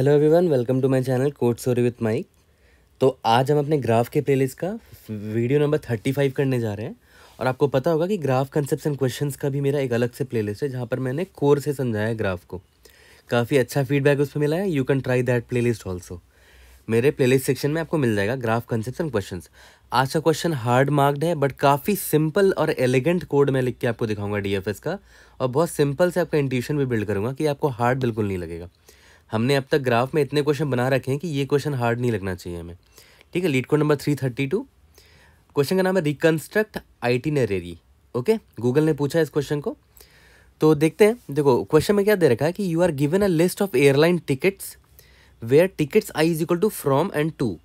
hello everyone welcome to my channel court story with Mike तो आज हम अपने ग्राफ के प्लेलिस्ट का वीडियो नंबर थर्टी फाइव करने जा रहे हैं और आपको पता होगा कि ग्राफ कंसेप्ट एंड क्वेश्चंस का भी मेरा एक अलग से प्लेलिस्ट है जहाँ पर मैंने कोर से समझाया ग्राफ को काफ़ी अच्छा फीडबैक उस पर मिला है you can try that play list also मेरे प्ले सेक्शन में आपको मिल जाएगा ग्राफ कंसेप्ट एंड क्वेश्चन आज का क्वेश्चन हार्ड मार्क्ड है बट काफ़ी सिंपल और एलिगेंट कोड मैं लिख के आपको दिखाऊंगा डी का और बहुत सिंपल से आपका इंट्यूशन भी बिल्ड करूँगा कि आपको हार्ड बिल्कुल नहीं लगेगा हमने अब तक ग्राफ में इतने क्वेश्चन बना रखे हैं कि ये क्वेश्चन हार्ड नहीं लगना चाहिए हमें ठीक है LeetCode number three thirty two question का नाम है रिकन्स्ट्रक्ट आइटिनरेरी ओके गूगल ने पूछा इस क्वेश्चन को तो देखते हैं देखो क्वेश्चन में क्या दे रखा है कि you are given a list of airline tickets where tickets I is equal to from and to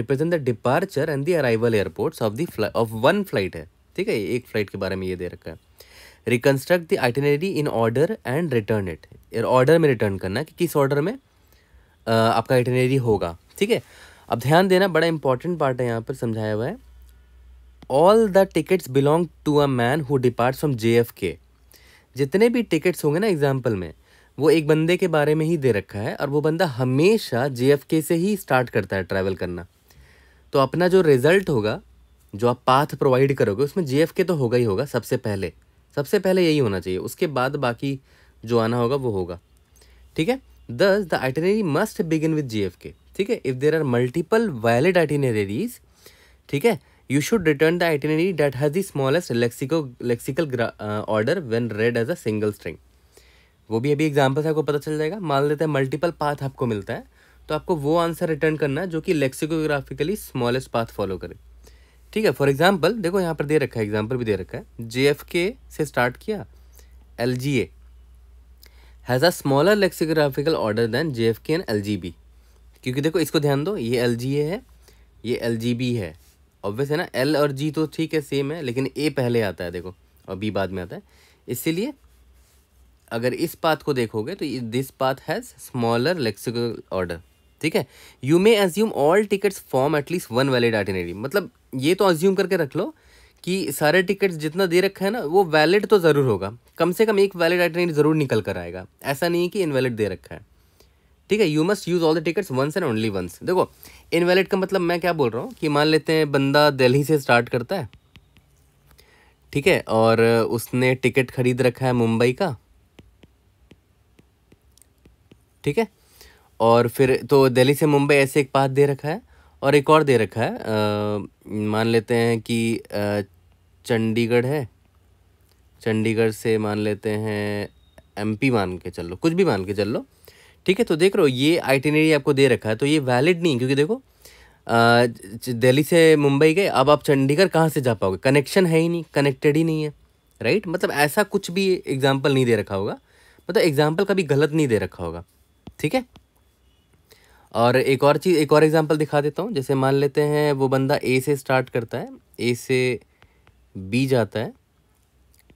represent the departure and the arrival airports of the of one flight है ठीक है एक फ्लाइट के बारे में ये दे रखा है reconstruct the itinerary in order and return it order में रिटर्न करना कि किस ऑर्डर में आ, आपका इटनरी होगा ठीक है अब ध्यान देना बड़ा इंपॉर्टेंट पार्ट है यहाँ पर समझाया हुआ है all the tickets belong to a man who depart from J F K जितने भी टिकट्स होंगे ना एग्जाम्पल में वो एक बंदे के बारे में ही दे रखा है और वो बंदा हमेशा जे एफ के से ही स्टार्ट करता है ट्रैवल करना तो अपना जो रिज़ल्ट होगा जो आप पाथ प्रोवाइड करोगे उसमें जे एफ के तो होगा ही होगा सबसे पहले सबसे पहले यही होना चाहिए उसके बाद बाकी जो आना होगा वो होगा ठीक है thus the itinerary must begin with J F K ठीक है if there are multiple valid itineraries ठीक है you should return the itinerary that has the smallest lexico lexical order when read as a single string वो भी अभी example से आपको पता चल जाएगा मान लेते हैं मल्टीपल पाथ आपको मिलता है तो आपको वो आंसर रिटर्न करना है जो कि लेक्सिकोग्राफिकली स्मॉलेस्ट पाथ फॉलो करे ठीक है फॉर एग्जाम्पल देखो यहाँ पर दे रखा है एग्जाम्पल भी दे रखा है जे एफ के से स्टार्ट किया L G A has a smaller lexicographical order than J F K and L G B क्योंकि देखो इसको ध्यान दो ये एल जी ए है ये एल जी बी है ऑब्वियस है ना एल और जी तो ठीक है सेम है लेकिन ए पहले आता है देखो और बी बाद में आता है इसीलिए अगर इस पाथ को देखोगे तो this path has smaller lexical order ठीक है you may assume all tickets form at least one valid itinerary मतलब ये तो एज्यूम करके रख लो कि सारे टिकट्स जितना दे रखा है ना वो वैलिड तो ज़रूर होगा कम से कम एक वैलिड अल्टरनेट ज़रूर निकल कर आएगा ऐसा नहीं है कि इनवैलिड दे रखा है ठीक है you must use all the tickets once and only once देखो इनवैलिड का मतलब मैं क्या बोल रहा हूँ कि मान लेते हैं बंदा दिल्ली से स्टार्ट करता है ठीक है और उसने टिकट खरीद रखा है मुंबई का ठीक है और फिर तो दिल्ली से मुंबई ऐसे एक पाथ दे रखा है और एक और दे रखा है आ, मान लेते हैं कि चंडीगढ़ है चंडीगढ़ से मान लेते हैं एमपी मान के चल लो कुछ भी मान के चल लो ठीक है तो देख लो ये आइटिनरी आपको दे रखा है तो ये वैलिड नहीं क्योंकि देखो दिल्ली से मुंबई गए अब आप चंडीगढ़ कहाँ से जा पाओगे कनेक्शन है ही नहीं कनेक्टेड ही नहीं है राइट मतलब ऐसा कुछ भी एग्जाम्पल नहीं दे रखा होगा मतलब एग्जाम्पल कभी गलत नहीं दे रखा होगा ठीक है और एक और चीज़ एक और एग्जाम्पल दिखा देता हूँ जैसे मान लेते हैं वो बंदा ए से स्टार्ट करता है ए से बी जाता है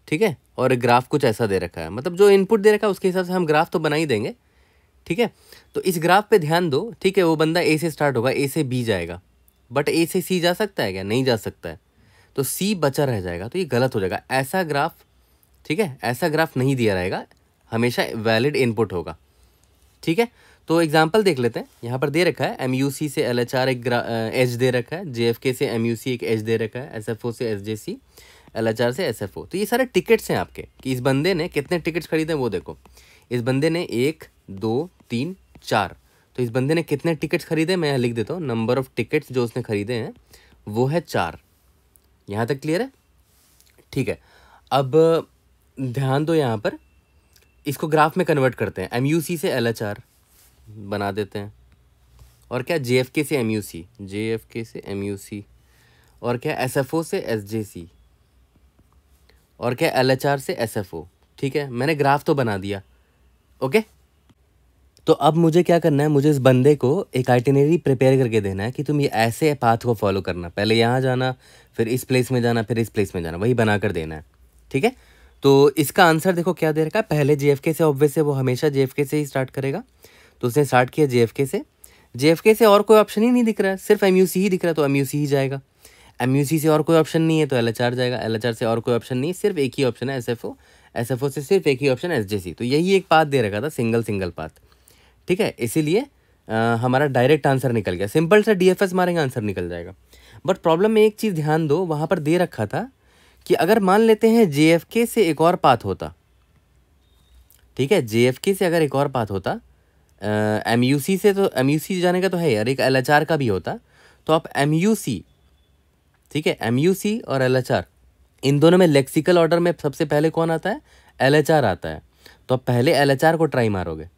ठीक है और ग्राफ कुछ ऐसा दे रखा है मतलब जो इनपुट दे रखा है उसके हिसाब से हम ग्राफ तो बना ही देंगे ठीक है तो इस ग्राफ पे ध्यान दो ठीक है वो बंदा ए से स्टार्ट होगा ए से बी जाएगा बट ए से सी जा सकता है क्या नहीं जा सकता है तो सी बचा रह जाएगा तो ये गलत हो जाएगा ऐसा ग्राफ ठीक है ऐसा ग्राफ नहीं दिया रहेगा हमेशा वैलिड इनपुट होगा ठीक है तो एग्जाम्पल देख लेते हैं यहाँ पर दे रखा है एम यू सी से एल एच आर एक एच दे रखा है जे एफ के से एम यू सी एक एच दे रखा है एस एफ ओ से एस जे सी एल से एस तो ये सारे टिकट्स हैं आपके कि इस बंदे ने कितने टिकट्स खरीदे हैं वो देखो इस बंदे ने एक दो तीन चार तो इस बंदे ने कितने टिकट्स खरीदे मैं यहाँ लिख देता हूँ नंबर ऑफ टिकट्स जो उसने खरीदे हैं वो है चार यहाँ तक क्लियर है ठीक है अब ध्यान दो यहाँ पर इसको ग्राफ में कन्वर्ट करते हैं एम से एल बना देते हैं और क्या जे से एम यू से एम और क्या एस से एस और क्या एल एच आर से एस एफ ओ ठीक है मैंने ग्राफ तो बना दिया ओके तो अब मुझे क्या करना है मुझे इस बंदे को एक आइटिनरी प्रिपेयर करके देना है कि तुम ये ऐसे पाथ को फॉलो करना पहले यहाँ जाना फिर इस प्लेस में जाना फिर इस प्लेस में जाना वही बना कर देना है ठीक है तो इसका आंसर देखो क्या दे रखा है पहले जे से ऑब्वियस है वो हमेशा जे से ही स्टार्ट करेगा तो उसने स्टार्ट किया जे से जे से और कोई ऑप्शन ही नहीं दिख रहा है सिर्फ एम ही दिख रहा है तो एम ही जाएगा एम से और कोई ऑप्शन नहीं है तो एल जाएगा एल से और कोई ऑप्शन नहीं सिर्फ एक ही ऑप्शन है एस एस से सिर्फ एक ही ऑप्शन एस तो यही एक पाथ दे रखा था सिंगल सिंगल पाथ ठीक है इसीलिए हमारा डायरेक्ट आंसर निकल गया सिंपल सा डी एफ एस मारेंगे आंसर निकल जाएगा बट प्रॉब्लम में एक चीज़ ध्यान दो वहाँ पर दे रखा था कि अगर मान लेते हैं जे से एक और पाथ होता ठीक है जे से अगर एक और पाथ होता एम uh, से तो एम जाने का तो है यार एक एल का भी होता तो आप एम ठीक है एम यू सी और एल एच आर इन दोनों में लेक्सिकल ऑर्डर में सबसे पहले कौन आता है एल एच आर आता है तो आप पहले एल एच आर को ट्राई मारोगे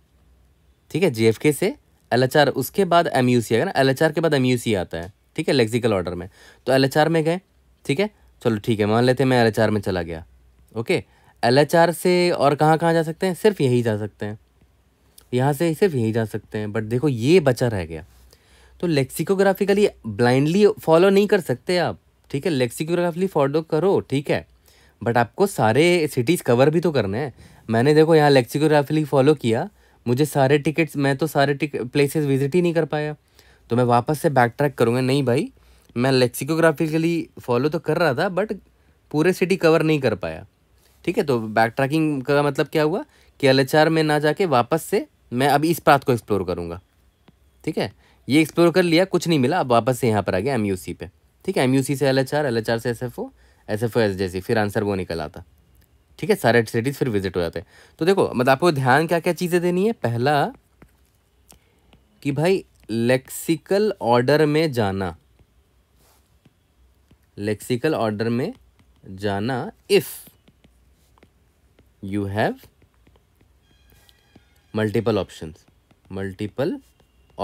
ठीक है जी एफ के से एल एच आर उसके बाद एम यू सी आएगा ना एल एच आर के बाद एम यू सी आता है ठीक है लेक्सिकल ऑर्डर में तो एल एच आर में गए ठीक है चलो ठीक है मान लेते हैं मैं एल एच आर में चला गया ओके एल एच आर से और कहाँ कहाँ जा सकते हैं सिर्फ यही जा सकते हैं यहाँ से सिर्फ यही जा सकते हैं बट देखो ये बचा रह गया तो लेक्सिकोग्राफिकली ब्लाइंडली फॉलो नहीं कर सकते आप ठीक है लेक्सिकोग्राफली फॉलो करो ठीक है बट आपको सारे सिटीज़ कवर भी तो करना है मैंने देखो यहाँ लेक्सिकोग्राफली फॉलो किया मुझे सारे टिकट्स मैं तो सारे प्लेसेस विजिट ही नहीं कर पाया तो मैं वापस से बैक ट्रैक करूँगा नहीं भाई मैं लेक्सिकोग्राफिकली फॉलो तो कर रहा था बट पूरे सिटी कवर नहीं कर पाया ठीक है तो बैक ट्रैकिंग का मतलब क्या हुआ कि एल में ना जाके वापस से मैं अब इस पाथ को एक्सप्लोर करूँगा ठीक है ये एक्सप्लोर कर लिया कुछ नहीं मिला अब वापस से यहाँ पर आ गया एम पे ठीक है एम से L H R L H R से S F O S F O S J C फिर आंसर वो निकल आता ठीक है सारे सिटीज़ फिर विजिट हो जाते हैं तो देखो मतलब आपको ध्यान क्या क्या चीज़ें देनी है पहला कि भाई लेक्सिकल ऑर्डर में जाना लेक्सिकल ऑर्डर में जाना if you have multiple options multiple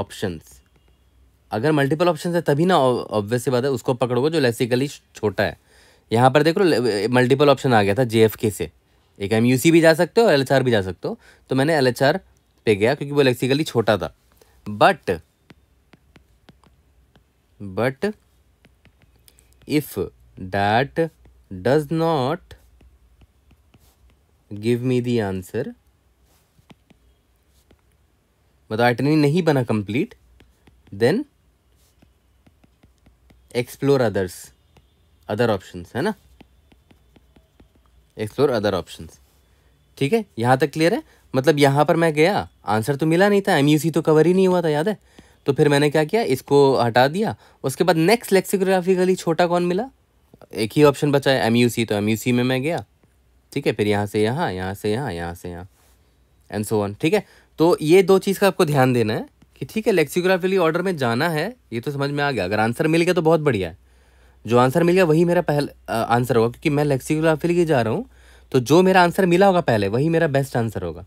options अगर मल्टीपल ऑप्शन है तभी ना ऑब्वियस बात है उसको पकड़ोगे जो लेसिकली छोटा है यहाँ पर देख लो मल्टीपल ऑप्शन आ गया था जे से एक एम भी जा सकते हो और एल भी जा सकते हो तो मैंने एल पे गया क्योंकि वो लेक्सिकली छोटा था but but if that does not give me the answer मतलब आइटनरी नहीं बना complete then explore others other options है ना एक्सप्लोर अदर ऑप्शंस ठीक है यहाँ तक क्लियर है मतलब यहाँ पर मैं गया आंसर तो मिला नहीं था एम तो कवर ही नहीं हुआ था याद है तो फिर मैंने क्या किया इसको हटा दिया उसके बाद नेक्स्ट लेक्सिकोग्राफिकली छोटा कौन मिला एक ही ऑप्शन बचा है एम तो एम में मैं गया ठीक है फिर यहाँ से यहाँ यहाँ से यहाँ यहाँ से यहाँ एंड सो वन ठीक है तो ये दो चीज़ का आपको ध्यान देना है कि ठीक है लेक्सियोग्राफिकली ऑर्डर में जाना है ये तो समझ में आ गया अगर आंसर मिल गया तो बहुत बढ़िया है जो आंसर मिल गया वही मेरा पहला आंसर होगा क्योंकि मैं लेक्सियोग्राफिकली जा रहा हूँ तो जो मेरा आंसर मिला होगा पहले वही मेरा बेस्ट आंसर होगा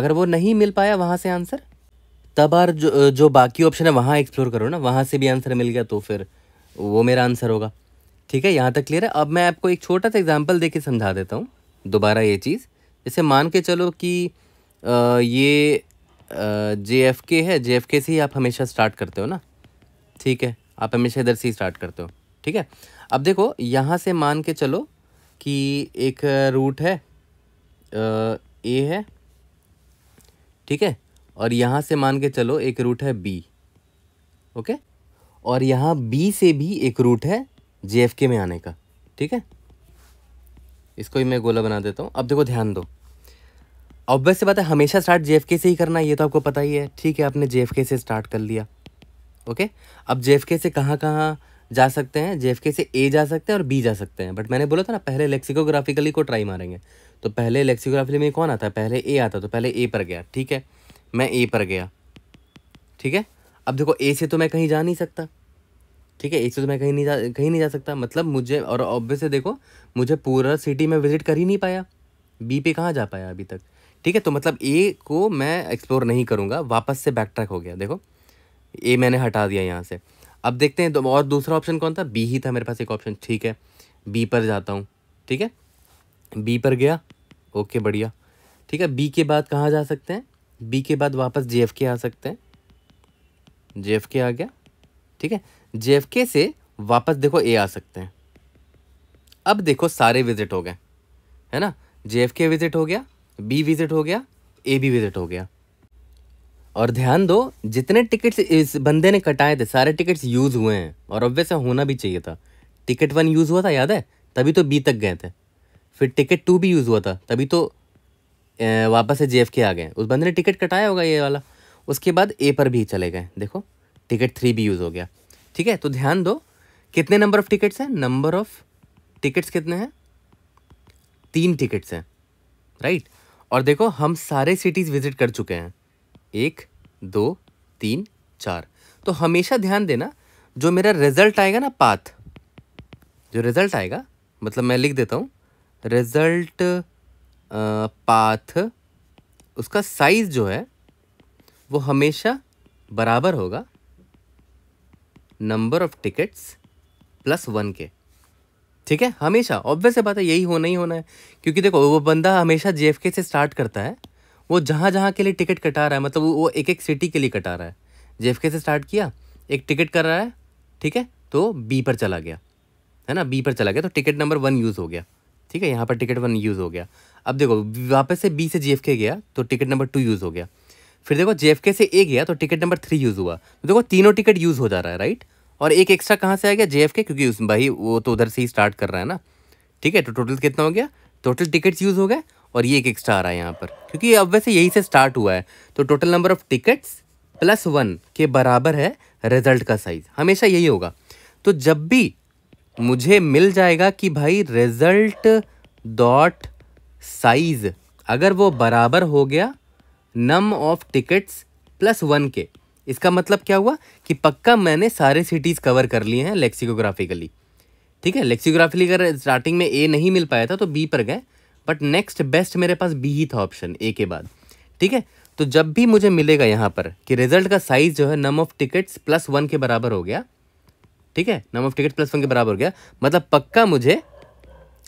अगर वो नहीं मिल पाया वहाँ से आंसर तब और जो जो बाकी ऑप्शन है वहाँ एक्सप्लोर करो ना वहाँ से भी आंसर मिल गया तो फिर वो मेरा आंसर होगा ठीक है यहाँ तक क्लियर है अब मैं आपको एक छोटा सा एग्जाम्पल दे के समझा देता हूँ दोबारा ये चीज़ जैसे मान के चलो कि ये जे एफ के है जे एफ के से ही आप हमेशा स्टार्ट करते हो ना ठीक है आप हमेशा इधर से ही स्टार्ट करते हो ठीक है अब देखो यहाँ से मान के चलो कि एक रूट है ए है ठीक है और यहाँ से मान के चलो एक रूट है बी ओके और यहाँ बी से भी एक रूट है जे एफ के में आने का ठीक है इसको ही मैं गोला बना देता हूँ अब देखो ध्यान दो ऑब्वियस से बात है हमेशा स्टार्ट जे से ही करना ये तो आपको पता ही है ठीक है आपने जे से स्टार्ट कर लिया ओके अब जे से कहाँ कहाँ जा सकते हैं जे से ए जा सकते हैं और बी जा सकते हैं बट मैंने बोला था ना पहले लेक्सिकोग्राफिकली को ट्राई मारेंगे तो पहले लेक्सिकोग्राफिकली में कौन आता है पहले ए आता तो पहले ए पर गया ठीक है मैं ए पर गया ठीक है अब देखो ए से तो मैं कहीं जा नहीं सकता ठीक है ए से तो मैं कहीं नहीं जा कहीं नहीं जा सकता मतलब मुझे और ऑब्वियस देखो मुझे पूरा सिटी में विजिट कर ही नहीं पाया बी पे कहाँ जा पाया अभी तक ठीक है तो मतलब ए को मैं एक्सप्लोर नहीं करूँगा वापस से बैक ट्रैक हो गया देखो ए मैंने हटा दिया यहाँ से अब देखते हैं तो और दूसरा ऑप्शन कौन था बी ही था मेरे पास एक ऑप्शन ठीक है बी पर जाता हूँ ठीक है बी पर गया ओके बढ़िया ठीक है बी के बाद कहाँ जा सकते हैं बी के बाद वापस जे के आ सकते हैं जे के आ गया ठीक है जे के से वापस देखो ए आ सकते हैं अब देखो सारे विजिट हो गए है ना जे के विजिट हो गया बी विजिट हो गया ए भी विजिट हो गया और ध्यान दो जितने टिकट्स इस बंदे ने कटाए थे सारे टिकट्स यूज़ हुए हैं और ऑब्वियस होना भी चाहिए था टिकट वन यूज़ हुआ था याद है तभी तो बी तक गए थे फिर टिकट टू भी यूज़ हुआ था तभी तो वापस से जे के आ गए उस बंदे ने टिकट कटाया होगा ये वाला उसके बाद ए पर भी चले गए देखो टिकट थ्री भी यूज़ हो गया ठीक है तो ध्यान दो कितने नंबर ऑफ़ टिकट्स हैं नंबर ऑफ़ टिकट्स कितने हैं तीन टिकट्स हैं राइट और देखो हम सारे सिटीज़ विज़िट कर चुके हैं एक दो तीन चार तो हमेशा ध्यान देना जो मेरा रिज़ल्ट आएगा ना पाथ जो रिज़ल्ट आएगा मतलब मैं लिख देता हूँ रिज़ल्ट पाथ उसका साइज़ जो है वो हमेशा बराबर होगा number of tickets plus one के ठीक है हमेशा ऑब्वियस बात है यही होना ही होना है क्योंकि देखो वो बंदा हमेशा जे से स्टार्ट करता है वो जहाँ जहाँ के लिए टिकट कटा रहा है मतलब वो एक एक सिटी के लिए कटा रहा है जे से स्टार्ट किया एक टिकट कर रहा है ठीक है तो बी पर चला गया है ना बी पर चला गया तो टिकट नंबर वन यूज़ हो गया ठीक है यहाँ पर टिकट वन यूज़ हो गया अब देखो वापस से बी से जे गया तो टिकट नंबर टू यूज़ हो गया फिर देखो जे से ए गया तो टिकट नंबर थ्री यूज़ हुआ तो देखो तीनों टिकट यूज़ हो जा रहा है राइट और एक एक्स्ट्रा कहाँ से आ गया जे क्योंकि उस भाई वो तो उधर से ही स्टार्ट कर रहा है ना ठीक है तो टोटल कितना हो गया टोटल टिकट्स यूज़ हो गए और ये एक एक्स्ट्रा आ रहा है यहाँ पर क्योंकि अब वैसे यही से स्टार्ट हुआ है तो total number of tickets plus one के बराबर है रिजल्ट का साइज़ हमेशा यही होगा तो जब भी मुझे मिल जाएगा कि भाई रिजल्ट डॉट साइज़ अगर वो बराबर हो गया num of tickets plus one के इसका मतलब क्या हुआ कि पक्का मैंने सारे सिटीज़ कवर कर लिए हैं लेक्सिकोग्राफिकली ठीक है लेक्सिकोग्राफिकली अगर स्टार्टिंग में ए नहीं मिल पाया था तो बी पर गए बट नेक्स्ट बेस्ट मेरे पास बी ही था ऑप्शन ए के बाद ठीक है तो जब भी मुझे मिलेगा यहाँ पर कि रिजल्ट का साइज़ जो है num of tickets plus one के बराबर हो गया ठीक है num of tickets plus one के बराबर हो गया मतलब पक्का मुझे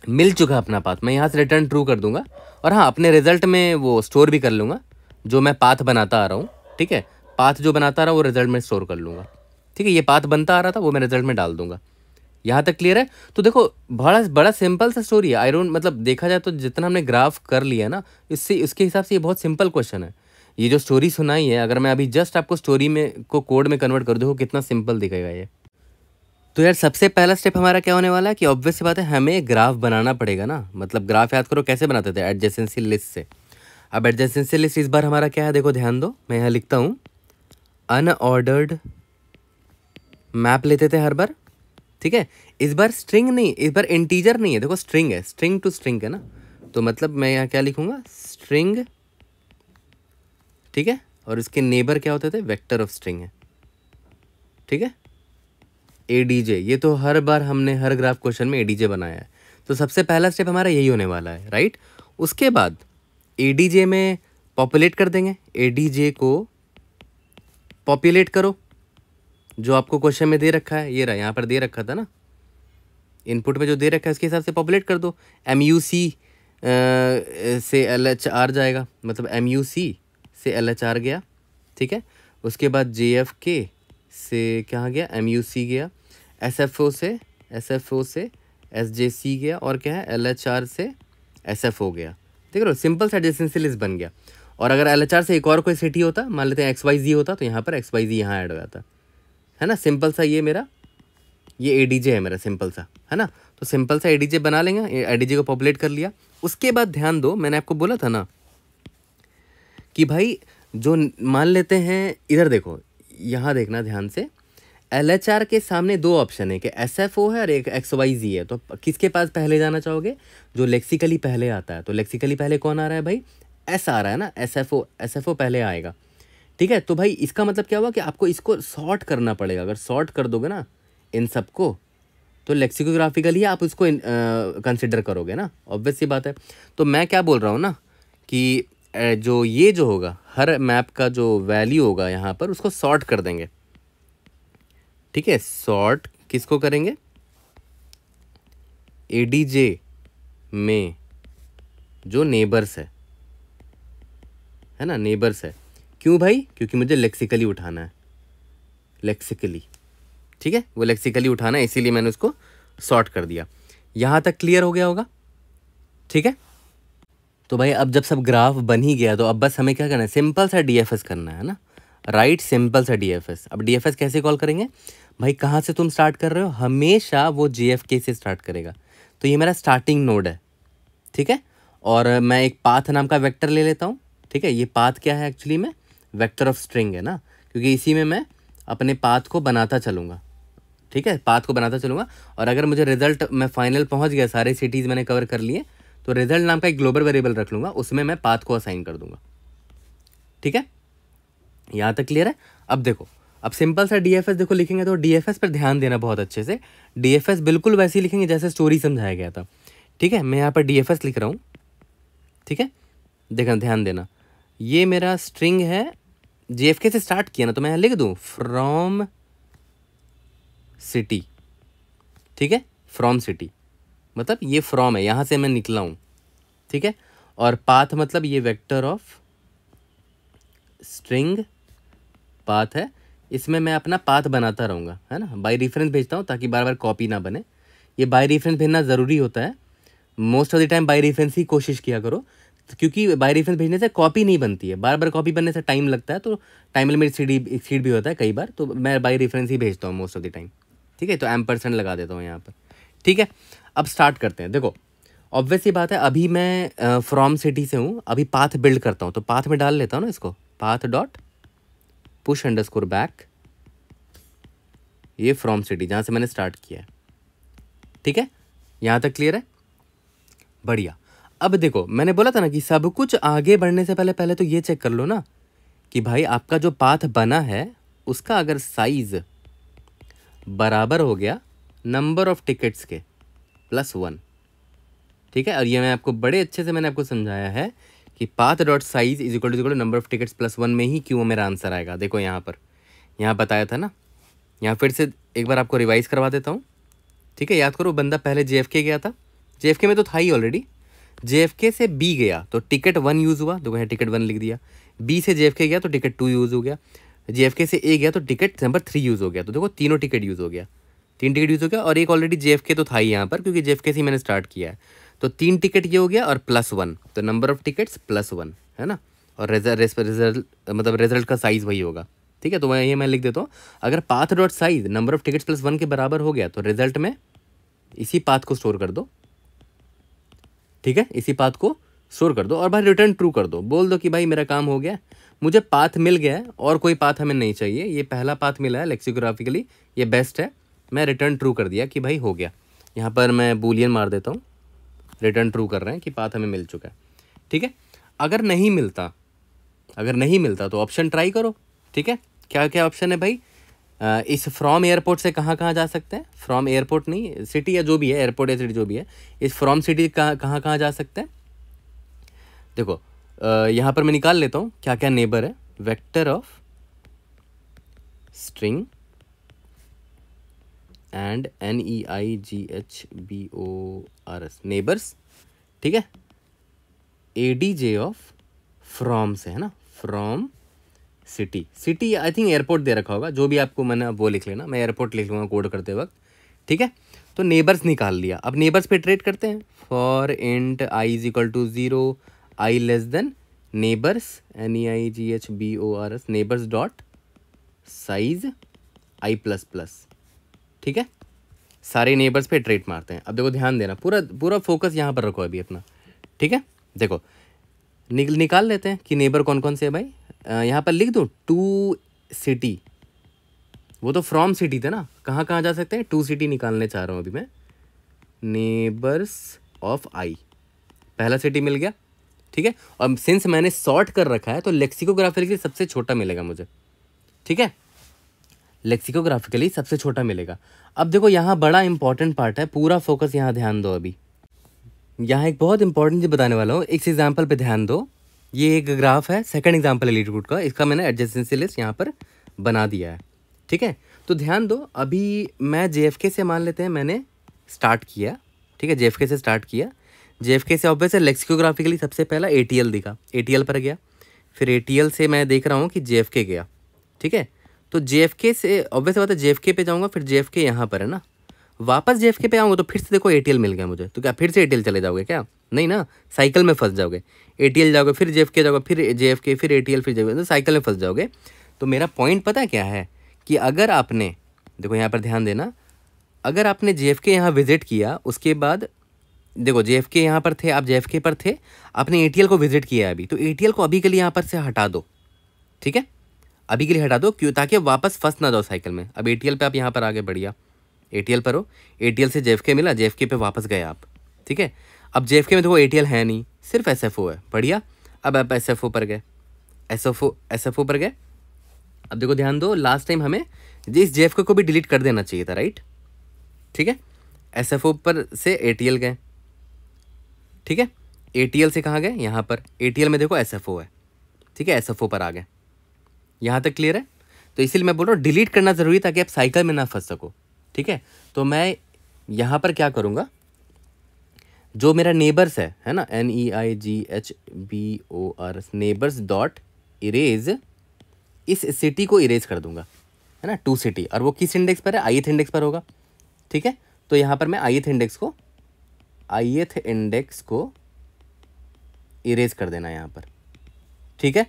मिल चुका अपना पाथ मैं यहाँ से रिटर्न ट्रू कर दूंगा और हाँ अपने रिजल्ट में वो स्टोर भी कर लूँगा जो मैं पाथ बनाता आ रहा हूँ ठीक है पाथ जो बनाता रहा वो रिजल्ट में स्टोर कर लूँगा ठीक है ये पाथ बनता आ रहा था वो मैं रिजल्ट में डाल दूंगा यहाँ तक क्लियर है तो देखो बड़ा बड़ा सिंपल सा स्टोरी है आई डोंट मतलब देखा जाए तो जितना हमने ग्राफ कर लिया ना इससे उसके हिसाब से ये बहुत सिंपल क्वेश्चन है ये जो स्टोरी सुनाई है अगर मैं अभी जस्ट आपको स्टोरी में को कोड में कन्वर्ट कर दूँ कितना सिंपल दिखेगा ये तो यार सबसे पहला स्टेप हमारा क्या होने वाला है कि ऑब्वियस बात है हमें ग्राफ बनाना पड़ेगा ना मतलब ग्राफ याद करो कैसे बनाते थे एडजेसेंसी लिस्ट से अब एडजेसेंसी लिस्ट इस बार हमारा क्या है देखो ध्यान दो मैं यहाँ लिखता हूँ अनऑर्डर्ड मैप लेते थे हर बार ठीक है इस बार स्ट्रिंग नहीं इस बार इंटीजर नहीं है देखो स्ट्रिंग है स्ट्रिंग टू स्ट्रिंग है ना तो मतलब मैं यहाँ क्या लिखूंगा स्ट्रिंग ठीक है और इसके नेबर क्या होते थे वेक्टर ऑफ स्ट्रिंग है ठीक है ए डी जे ये तो हर बार हमने हर ग्राफ क्वेश्चन में ए डी जे बनाया है तो सबसे पहला स्टेप हमारा यही होने वाला है राइट उसके बाद ए डी जे में पॉपुलेट कर देंगे ए डी जे को पॉपुलेट करो जो आपको क्वेश्चन में दे रखा है ये रहा यहाँ पर दे रखा था ना इनपुट में जो दे रखा है उसके हिसाब से पॉपुलेट कर दो एम यू सी से एल एच आर जाएगा मतलब एम यू सी से एल एच आर गया ठीक है उसके बाद जे एफ के से कहाँ गया एम यू सी गया एस एफ ओ से एस एफ ओ से एस जे सी गया और क्या है एल एच आर से एस एफ ओ गया देख लो सिंपल से लिस्ट बन गया और अगर एल से एक और कोई सिटी होता मान लेते हैं एक्स वाई जी होता तो यहाँ पर एक्स वाई जी यहाँ ऐड हो जाता है ना सिंपल सा ये मेरा ये ए है मेरा सिंपल सा है ना तो सिंपल सा ए बना लेंगे ए को पॉपुलेट कर लिया उसके बाद ध्यान दो मैंने आपको बोला था ना कि भाई जो मान लेते हैं इधर देखो यहाँ देखना ध्यान से एल के सामने दो ऑप्शन है कि एस एफ ओ है और एक एक्स वाई जी है तो किसके पास पहले जाना चाहोगे जो लेक्सिकली पहले आता है तो लेक्सिकली पहले कौन आ रहा है भाई एस आ रहा है ना S F O S F O पहले आएगा ठीक है तो भाई इसका मतलब क्या हुआ कि आपको इसको सॉर्ट करना पड़ेगा अगर सॉर्ट कर दोगे ना इन सबको तो लेक्सिकोग्राफिकली आप उसको कंसिडर करोगे ना ऑब्वियस ये बात है तो मैं क्या बोल रहा हूँ ना कि जो ये जो होगा हर मैप का जो वैल्यू होगा यहाँ पर उसको सॉर्ट कर देंगे ठीक है सॉर्ट किसको करेंगे ए डी जे में जो नेबर्स है है ना नेबर्स है क्यों भाई क्योंकि मुझे लेक्सिकली उठाना है लेक्सिकली ठीक है वो लेक्सिकली उठाना है इसीलिए मैंने उसको सॉर्ट कर दिया यहाँ तक क्लियर हो गया होगा ठीक है तो भाई अब जब सब ग्राफ बन ही गया तो अब बस हमें क्या करना है सिंपल सा डी करना है ना राइट सिंपल सा डी अब डी कैसे कॉल करेंगे भाई कहाँ से तुम स्टार्ट कर रहे हो हमेशा वो के से स्टार्ट करेगा तो ये मेरा स्टार्टिंग नोड है ठीक है और मैं एक पाथ नाम का वेक्टर ले लेता हूँ ठीक है ये पाथ क्या है एक्चुअली में वेक्टर ऑफ स्ट्रिंग है ना क्योंकि इसी में मैं अपने पाथ को बनाता चलूँगा ठीक है पाथ को बनाता चलूँगा और अगर मुझे रिजल्ट मैं फाइनल पहुँच गया सारे सिटीज़ मैंने कवर कर लिए तो रिजल्ट नाम का एक ग्लोबल वेरिएबल रख लूँगा उसमें मैं पाथ को असाइन कर दूँगा ठीक है यहाँ तक क्लियर है अब देखो अब सिंपल सा डीएफएस देखो लिखेंगे तो डीएफएस पर ध्यान देना बहुत अच्छे से डीएफएस बिल्कुल वैसे ही लिखेंगे जैसे स्टोरी समझाया गया था ठीक है मैं यहाँ पर डीएफएस लिख रहा हूँ ठीक है देखना ध्यान देना ये मेरा स्ट्रिंग है जे से स्टार्ट किया ना तो मैं यहाँ लिख दूँ फ्रॉम सिटी ठीक है फ्रॉम सिटी मतलब ये फ्रॉम है यहाँ से मैं निकला हूँ ठीक है और पाथ मतलब ये वेक्टर ऑफ स्ट्रिंग पाथ है इसमें मैं अपना पाथ बनाता रहूँगा है ना बाय रेफरेंस भेजता हूँ ताकि बार बार कॉपी ना बने ये बाय रेफरेंस भेजना ज़रूरी होता है most of the time by reference ही कोशिश किया करो क्योंकि बाई बायरेफरेंस भेजने से कॉपी नहीं बनती है बार बार कॉपी बनने से टाइम लगता है तो टाइम लिमिट सीडी एक्सीड भी होता है कई बार तो मैं बाई रेफरेंस ही भेजता हूँ मोस्ट ऑफ द टाइम ठीक है तो एम परसेंट लगा देता हूँ यहाँ पर ठीक है अब स्टार्ट करते हैं देखो ऑब्वियस ये बात है अभी मैं फ्रॉम सिटी से हूँ अभी पाथ बिल्ड करता हूँ तो पाथ में डाल लेता हूँ ना इसको path dot push under score back ये फ्रॉम सिटी जहाँ से मैंने स्टार्ट किया है ठीक है यहाँ तक क्लियर है बढ़िया अब देखो मैंने बोला था ना कि सब कुछ आगे बढ़ने से पहले पहले तो ये चेक कर लो ना कि भाई आपका जो पाथ बना है उसका अगर साइज बराबर हो गया नंबर ऑफ टिकट्स के प्लस वन ठीक है और ये मैं आपको बड़े अच्छे से मैंने आपको समझाया है कि path dot size is equal to number of tickets plus one में ही क्यों मेरा आंसर आएगा देखो यहाँ पर यहाँ बताया था ना यहाँ फिर से एक बार आपको रिवाइज़ करवा देता हूँ ठीक है याद करो बंदा पहले जे गया था जे में तो था ही ऑलरेडी जे से बी गया तो टिकट वन यूज़ हुआ तो कहें टिकट वन लिख दिया बी से जे गया तो टिकट टू यूज़ हो गया जे से ए गया तो टिकट नंबर थ्री यूज़ हो गया तो देखो तीनों टिकट यूज़ हो गया तीन टिकट यूज़ हो गया और एक ऑलरेडी जे तो था ही यहाँ पर क्योंकि जे से ही मैंने स्टार्ट किया है तो तीन टिकट ये हो गया और प्लस वन तो number of tickets plus one है ना और रिजल्ट रिजल्ट मतलब रिजल्ट का साइज़ वही होगा ठीक है तो मैं ये मैं लिख देता हूँ अगर path dot size number of tickets plus one के बराबर हो गया तो रिजल्ट में इसी पाथ को स्टोर कर दो ठीक है इसी पाथ को शोर कर दो और भाई रिटर्न ट्रू कर दो बोल दो कि भाई मेरा काम हो गया मुझे पाथ मिल गया है और कोई पाथ हमें नहीं चाहिए ये पहला पाथ मिला है लेक्सिकोग्राफिकली ये बेस्ट है मैं रिटर्न ट्रू कर दिया कि भाई हो गया यहाँ पर मैं बूलियन मार देता हूँ रिटर्न ट्रू कर रहे हैं कि पाथ हमें मिल चुका है ठीक है अगर नहीं मिलता अगर नहीं मिलता तो ऑप्शन ट्राई करो ठीक है क्या क्या ऑप्शन है भाई इस फ्रॉम एयरपोर्ट से कहाँ कहाँ जा सकते हैं फ्रॉम एयरपोर्ट नहीं सिटी या जो भी है एयरपोर्ट या सिटी जो भी है इस फ्रॉम सिटी कहाँ कहाँ जा सकते हैं देखो यहाँ पर मैं निकाल लेता हूँ क्या क्या नेबर है vector of string and N E I G H B O R S neighbours ठीक है A D J of from से है ना from city city I think airport दे रखा होगा जो भी आपको मैंने वो लिख लेना मैं एयरपोर्ट लिख लूँगा कोड करते वक्त ठीक है तो नेबर्स निकाल लिया अब नेबर्स पे ट्रेड करते हैं for and I is equal to zero I less than neighbours N E I G H B O R S neighbours dot size I plus plus ठीक है सारे नेबर्स पे ट्रेड मारते हैं अब देखो ध्यान देना पूरा पूरा फोकस यहाँ पर रखो अभी अपना ठीक है देखो निक, निकाल लेते हैं कि नेबर कौन कौन से है भाई यहाँ पर लिख दो टू सिटी वो तो फ्रॉम सिटी थे ना कहाँ कहाँ जा सकते हैं टू सिटी निकालने चाह रहा हूँ अभी मैं नेबर्स ऑफ आई पहला सिटी मिल गया ठीक है और सिंस मैंने सॉर्ट कर रखा है तो लेक्सिकोग्राफिकली सबसे छोटा मिलेगा मुझे ठीक है लेक्सिकोग्राफिकली सबसे छोटा मिलेगा अब देखो यहाँ बड़ा इंपॉर्टेंट पार्ट है पूरा फोकस यहाँ ध्यान दो अभी यहाँ एक बहुत इंपॉर्टेंट चीज़ बताने वाला हूँ इस एग्जाम्पल पे ध्यान दो ये एक ग्राफ है सेकंड एग्जाम्पल है गुड का इसका मैंने एडजस्टेंसी लिस्ट यहाँ पर बना दिया है ठीक है तो ध्यान दो अभी मैं जे से मान लेते हैं मैंने स्टार्ट किया ठीक है जे से स्टार्ट किया जे से ऑब्वियस है लेक्सिकोग्राफिकली सबसे पहला ए दिखा ए पर गया फिर ए से मैं देख रहा हूँ कि जे गया ठीक है तो जे से ऑब्वियस बात है जे पे जाऊँगा फिर जे एफ यहाँ पर है ना वापस जे पे आऊँगा तो फिर से देखो ए मिल गया मुझे तो क्या फिर से ए चले जाओगे क्या नहीं ना साइकिल में फंस जाओगे ए जाओगे फिर जे जाओगे फिर जे फिर ए फिर जे तो साइकिल में फंस जाओगे तो मेरा पॉइंट पता क्या है कि अगर आपने देखो यहाँ पर ध्यान देना अगर आपने जे एफ के यहाँ विज़िट किया उसके बाद देखो जे एफ के यहाँ पर थे आप जे एफ के पर थे आपने ए को विज़िट किया अभी तो ए को अभी के लिए यहाँ पर से हटा दो ठीक है अभी के लिए हटा दो क्यों ताकि वापस फंस ना जाओ साइकिल में अब ए पे आप यहाँ पर आगे बढ़िया ए पर हो ए से जेफ मिला जेफ पे वापस गए आप ठीक है अब जेफ में देखो तो ए है नहीं सिर्फ एस है बढ़िया अब आप एस पर गए S F O O S F पर गए अब देखो ध्यान दो लास्ट टाइम हमें जिस जेफ को भी डिलीट कर देना चाहिए था राइट ठीक है एस एफ ओ पर से ए टी एल गए ठीक है ए टी एल से कहाँ गए यहाँ पर ए टी एल में देखो एस एफ ओ है ठीक है एस एफ ओ पर आ गए यहाँ तक क्लियर है तो इसीलिए मैं बोल रहा हूँ डिलीट करना ज़रूरी ताकि आप साइकिल में ना फंस सको ठीक है तो मैं यहाँ पर क्या करूँगा जो मेरा नेबर्स है है ना N E I G H B O R neighbours dot erase इस सिटी को इरेज कर दूंगा है ना टू सिटी और वो किस इंडेक्स पर है आई एथ इंडेक्स पर होगा ठीक है तो यहाँ पर मैं आई एथ इंडेक्स को आई एथ इंडेक्स को इरेज कर देना यहाँ पर ठीक है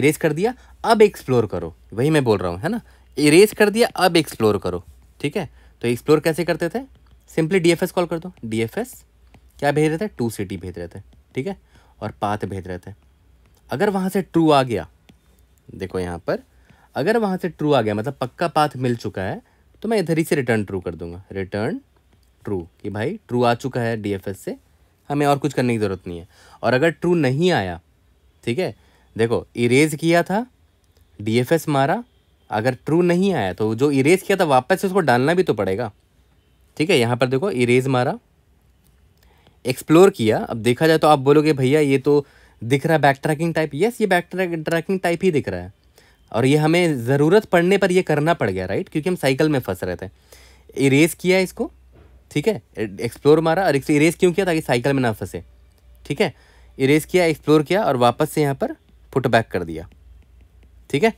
इरेज कर दिया अब एक्सप्लोर करो वही मैं बोल रहा हूँ है ना इरेज कर दिया अब एक्सप्लोर करो ठीक है तो एक्सप्लोर कैसे करते थे सिंपली डी कॉल कर दो डी क्या भेज रहे थे टू सिटी भेज रहे थे ठीक है और पाथ भेज रहे थे अगर वहाँ से ट्रू आ गया देखो यहाँ पर अगर वहाँ से ट्रू आ गया मतलब पक्का पाथ मिल चुका है तो मैं इधर ही से रिटर्न ट्रू कर दूंगा रिटर्न ट्रू कि भाई ट्रू आ चुका है डी से हमें और कुछ करने की ज़रूरत नहीं है और अगर ट्रू नहीं आया ठीक है देखो इरेज किया था डी मारा अगर ट्रू नहीं आया तो जो इरेज किया था वापस से उसको डालना भी तो पड़ेगा ठीक है यहाँ पर देखो इरेज मारा एक्सप्लोर किया अब देखा जाए तो आप बोलोगे भैया ये तो दिख रहा है बैक ट्रैकिंग टाइप यस ये बैक ट्रैकिंग टाइप ही दिख रहा है और ये हमें ज़रूरत पड़ने पर ये करना पड़ गया राइट क्योंकि हम साइकिल में फंस रहे थे इरेज किया इसको ठीक है एक्सप्लोर मारा और इरेज क्यों किया ताकि साइकिल में ना फंसे ठीक है इरेज किया एक्सप्लोर किया और वापस से यहाँ पर पुट बैक कर दिया ठीक है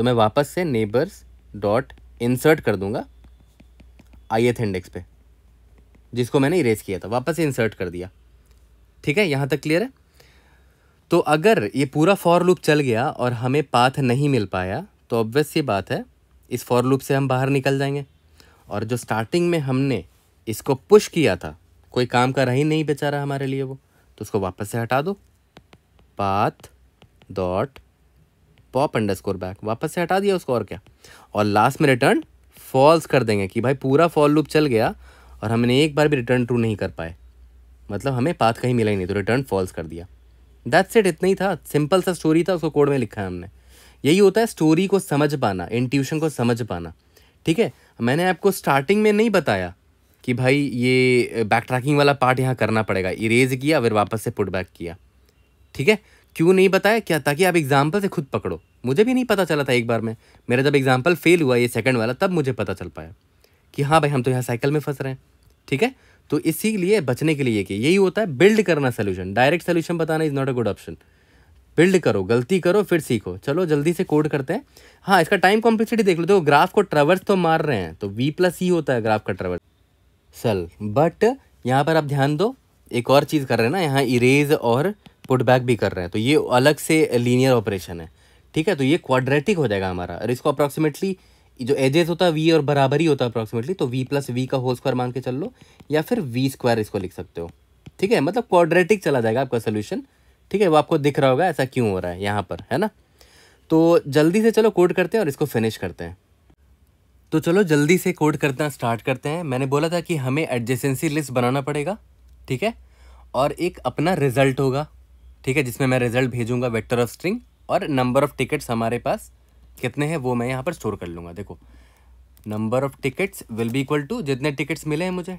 तो मैं वापस से नेबर्स डॉट इंसर्ट कर दूंगा एथ इंडेक्स पे जिसको मैंने इरेज किया था वापस से इंसर्ट कर दिया ठीक है यहाँ तक क्लियर है तो अगर ये पूरा फॉर लूप चल गया और हमें पाथ नहीं मिल पाया तो ऑब्वियस ये बात है इस फॉर लूप से हम बाहर निकल जाएंगे और जो स्टार्टिंग में हमने इसको पुश किया था कोई काम का रही नहीं बेचारा हमारे लिए वो तो उसको वापस से हटा दो path dot pop under score back वापस से हटा दिया उसको और क्या और लास्ट में रिटर्न फॉल्स कर देंगे कि भाई पूरा फॉल लूप चल गया और हमने एक बार भी रिटर्न ट्रू नहीं कर पाए मतलब हमें पाथ कहीं मिला ही नहीं तो रिटर्न फॉल्स कर दिया दैट्स इट इतना ही था सिंपल सा स्टोरी था उसको कोड में लिखा है हमने यही होता है स्टोरी को समझ पाना इंट्यूशन को समझ पाना ठीक है मैंने आपको स्टार्टिंग में नहीं बताया कि भाई ये बैक eh, ट्रैकिंग वाला पार्ट यहाँ करना पड़ेगा इरेज किया फिर वापस से पुट बैक किया ठीक है क्यों नहीं बताया क्या ताकि आप एग्जाम्पल से खुद पकड़ो मुझे भी नहीं पता चला था एक बार में मेरा जब एग्जाम्पल फेल हुआ ये सेकंड वाला तब मुझे पता चल पाया कि हाँ भाई हम तो यहाँ साइकिल में फंस रहे हैं ठीक है तो इसीलिए बचने के लिए कि यही होता है बिल्ड करना सोल्यूशन डायरेक्ट सोल्यूशन बताना is not a good option build करो गलती करो फिर सीखो चलो जल्दी से कोड करते हैं हाँ इसका टाइम कॉम्प्लेक्सिटी देख लो तो ग्राफ को ट्रवर्स तो मार रहे हैं तो वी प्लस ही होता है ग्राफ का ट्रवर्स सल बट यहाँ पर आप ध्यान दो एक और चीज़ कर रहे हैं ना यहाँ इरेज और पुट बैक भी कर रहे हैं तो ये अलग से लीनियर ऑपरेशन है ठीक है तो ये क्वाड्रेटिक हो जाएगा हमारा और इसको अप्रॉक्सीमेटली जो एजेस होता है वी और बराबर ही होता है अप्रॉक्सीमेटली तो वी प्लस वी का होल स्क्वायर मान के चल लो या फिर वी स्क्वायर इसको लिख सकते हो ठीक है मतलब क्वाड्रेटिक चला जाएगा आपका सोल्यूशन ठीक है वो आपको दिख रहा होगा ऐसा क्यों हो रहा है यहाँ पर है ना तो जल्दी से चलो कोड करते हैं और इसको फिनिश करते हैं तो चलो जल्दी से कोड करना स्टार्ट करते हैं मैंने बोला था कि हमें एडजेसेंसी लिस्ट बनाना पड़ेगा ठीक है और एक अपना रिजल्ट होगा ठीक है जिसमें मैं रिजल्ट भेजूंगा वेक्टर ऑफ स्ट्रिंग और नंबर ऑफ टिकट्स हमारे पास कितने हैं वो मैं यहाँ पर स्टोर कर लूँगा देखो number of tickets will be equal to जितने टिकट्स मिले हैं मुझे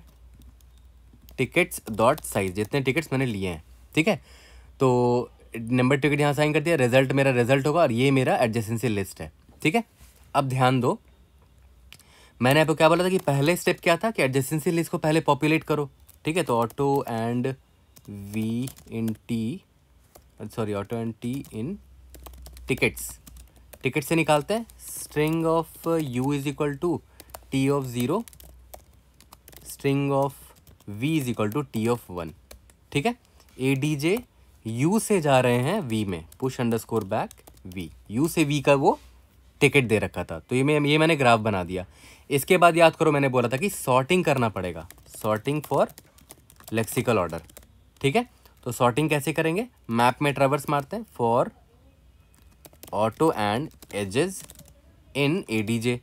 टिकट्स डॉट साइज जितने टिकट्स मैंने लिए हैं ठीक है तो नंबर टिकट यहाँ साइन कर दिया रिजल्ट मेरा रिजल्ट होगा और ये मेरा एडजेसेंसी लिस्ट है ठीक है अब ध्यान दो मैंने आपको क्या बोला था कि पहले स्टेप क्या था कि एडजेसेंसी लिस्ट को पहले पॉपुलेट करो ठीक है तो auto and v in t sorry auto and t in tickets ticket से निकालते हैं string of u is equal to t of zero string of v is equal to t of one ठीक है A D J you से जा रहे हैं v में push under score back v u से वी का वो टिकट दे रखा था तो ये मैं ये मैंने ग्राफ बना दिया इसके बाद याद करो मैंने बोला था कि सॉर्टिंग करना पड़ेगा सॉर्टिंग फॉर लेक्सिकल ऑर्डर ठीक है तो सॉर्टिंग कैसे करेंगे मैप में ट्रेवर्स मारते हैं for auto and edges in a D j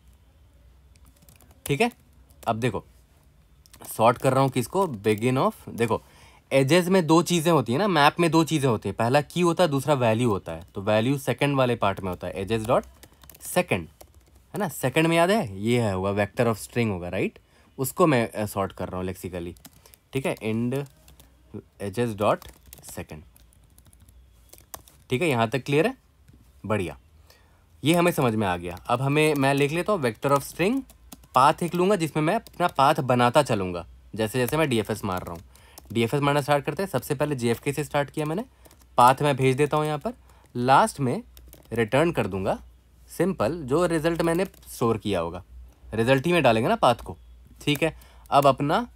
ठीक है अब देखो सॉर्ट कर रहा हूँ किसको बिगिन ऑफ देखो एजेस में दो चीज़ें होती हैं ना मैप में दो चीज़ें होती हैं पहला की होता है दूसरा वैल्यू होता है तो वैल्यू सेकंड वाले पार्ट में होता है एजेस डॉट सेकंड है ना सेकंड में याद है ये है होगा वेक्टर ऑफ स्ट्रिंग होगा राइट उसको मैं सॉर्ट कर रहा हूँ लेक्सिकली ठीक है and h s dot second ठीक है यहाँ तक क्लियर है बढ़िया ये हमें समझ में आ गया अब हमें मैं लिख लेता हूँ वेक्टर ऑफ स्ट्रिंग पाथ लिख लूँगा जिसमें मैं अपना पाथ बनाता चलूँगा जैसे जैसे मैं डी मार रहा हूँ डी मारना स्टार्ट करते हैं सबसे पहले जे से स्टार्ट किया मैंने पाथ मैं भेज देता हूँ यहाँ पर लास्ट में रिटर्न कर दूंगा सिंपल जो रिज़ल्ट मैंने स्टोर किया होगा रिज़ल्ट ही में डालेंगे ना पाथ को ठीक है अब अपना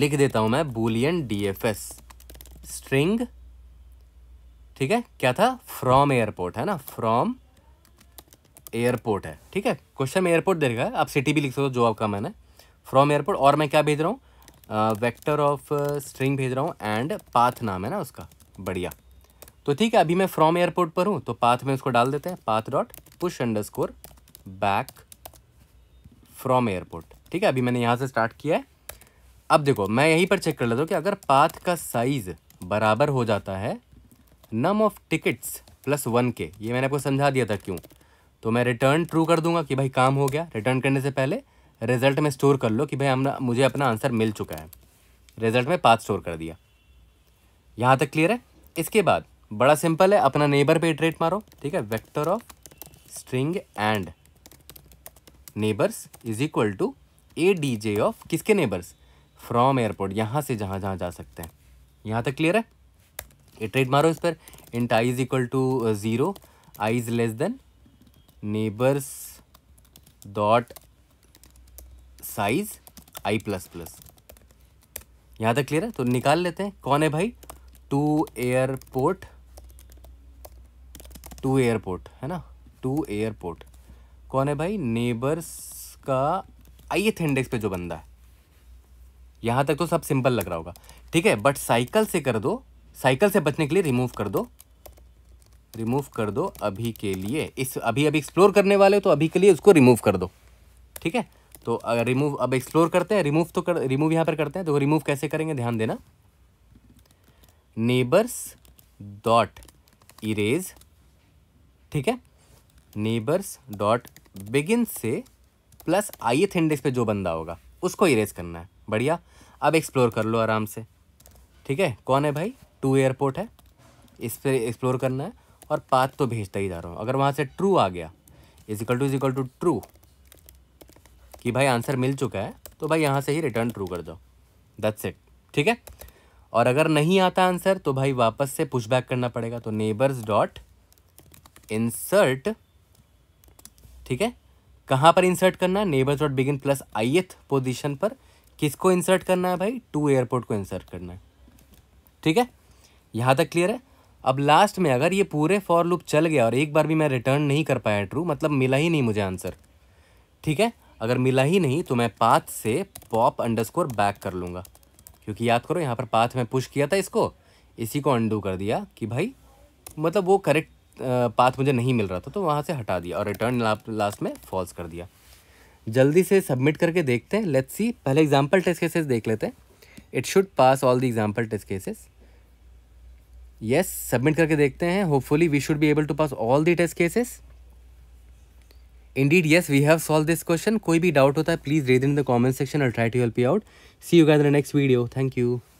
लिख देता हूं मैं एफ डीएफएस स्ट्रिंग ठीक है क्या था फ्रॉम एयरपोर्ट है ना फ्रॉम एयरपोर्ट है ठीक है क्वेश्चन में एयरपोर्ट दे रखा है आप सिटी भी लिख सकते हो जो आपका मैंने फ्रॉम एयरपोर्ट और मैं क्या भेज रहा हूँ वेक्टर ऑफ स्ट्रिंग भेज रहा हूँ एंड पाथ नाम है ना उसका बढ़िया तो ठीक है अभी मैं फ्रॉम एयरपोर्ट पर हूँ तो पाथ में उसको डाल देते हैं path dot push under score back from airport ठीक है अभी मैंने यहाँ से स्टार्ट किया है अब देखो मैं यहीं पर चेक कर लेता हूँ कि अगर पाथ का साइज़ बराबर हो जाता है num of tickets plus one के ये मैंने आपको समझा दिया था क्यों तो मैं रिटर्न ट्रू कर दूंगा कि भाई काम हो गया रिटर्न करने से पहले रिजल्ट में स्टोर कर लो कि भाई हमने मुझे अपना आंसर मिल चुका है रिजल्ट में पाथ स्टोर कर दिया यहाँ तक क्लियर है इसके बाद बड़ा सिंपल है अपना नेबर पे इटरेट मारो ठीक है vector of string and neighbours is equal to a D J of किसके नेबर्स फ्रॉम एयरपोर्ट यहाँ से जहाँ जहाँ जा सकते हैं यहाँ तक क्लियर है ये ट्रेड मारो इस पर int i is equal to zero i is less than neighbours dot size I plus plus यहाँ तक क्लियर है तो निकाल लेते हैं कौन है भाई टू एयरपोर्ट टू एयरपोर्ट है ना टू एयरपोर्ट कौन है भाई नेबर्स का आई एथ इंडेक्स पे जो बंदा है यहाँ तक तो सब सिंपल लग रहा होगा ठीक है बट साइकिल से कर दो साइकिल से बचने के लिए रिमूव कर दो रिमूव कर दो अभी के लिए इस अभी अभी एक्सप्लोर करने वाले तो अभी के लिए उसको रिमूव कर दो ठीक है तो अगर रिमूव अब एक्सप्लोर करते हैं रिमूव तो कर रिमूव यहाँ पर करते हैं तो रिमूव कैसे करेंगे ध्यान देना नेबर्स डॉट इरेज ठीक है नेबर्स डॉट बिगिन से प्लस एथ इंडेक्स पे जो बंदा होगा उसको इरेज करना है बढ़िया अब एक्सप्लोर कर लो आराम से ठीक है कौन है भाई टू एयरपोर्ट है इस पर एक्सप्लोर करना है और पाथ तो भेजता ही जा रहा हूँ अगर वहाँ से ट्रू आ गया is equal to is equal to true कि भाई आंसर मिल चुका है तो भाई यहाँ से ही रिटर्न ट्रू कर दो दैट्स इट ठीक है और अगर नहीं आता आंसर तो भाई वापस से पुश बैक करना पड़ेगा तो नेबर्स डॉट इंसर्ट ठीक है कहाँ पर इंसर्ट करना है neighbours dot begin plus ith position पर किसको इंसर्ट करना है भाई टू एयरपोर्ट को इंसर्ट करना है ठीक है यहाँ तक क्लियर है अब लास्ट में अगर ये पूरे फॉर लूप चल गया और एक बार भी मैं रिटर्न नहीं कर पाया ट्रू मतलब मिला ही नहीं मुझे आंसर ठीक है अगर मिला ही नहीं तो मैं पाथ से पॉप अंडरस्कोर बैक कर लूँगा क्योंकि याद करो यहाँ पर पाथ में पुश किया था इसको इसी को अंडू कर दिया कि भाई मतलब वो करेक्ट पाथ मुझे नहीं मिल रहा था तो वहाँ से हटा दिया और रिटर्न लास्ट में फॉल्स कर दिया जल्दी से सबमिट करके देखते हैं लेट्स सी पहले एग्जाम्पल टेस्ट केसेस देख लेते हैं it should pass all the example test cases yes submit करके देखते हैं hopefully we should be able to pass all the test cases indeed yes we have solve this question कोई भी doubt होता है please read in the comment section alright try to help you out see you gather next video thank you